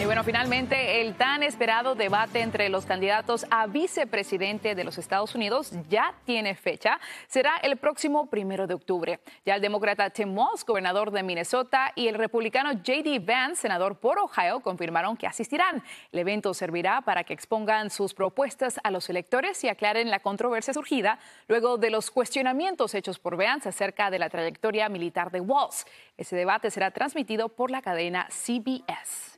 Y bueno, finalmente el tan esperado debate entre los candidatos a vicepresidente de los Estados Unidos ya tiene fecha. Será el próximo primero de octubre. Ya el demócrata Tim Walz, gobernador de Minnesota, y el republicano J.D. Vance, senador por Ohio, confirmaron que asistirán. El evento servirá para que expongan sus propuestas a los electores y aclaren la controversia surgida luego de los cuestionamientos hechos por Vance acerca de la trayectoria militar de Walz. Ese debate será transmitido por la cadena CBS.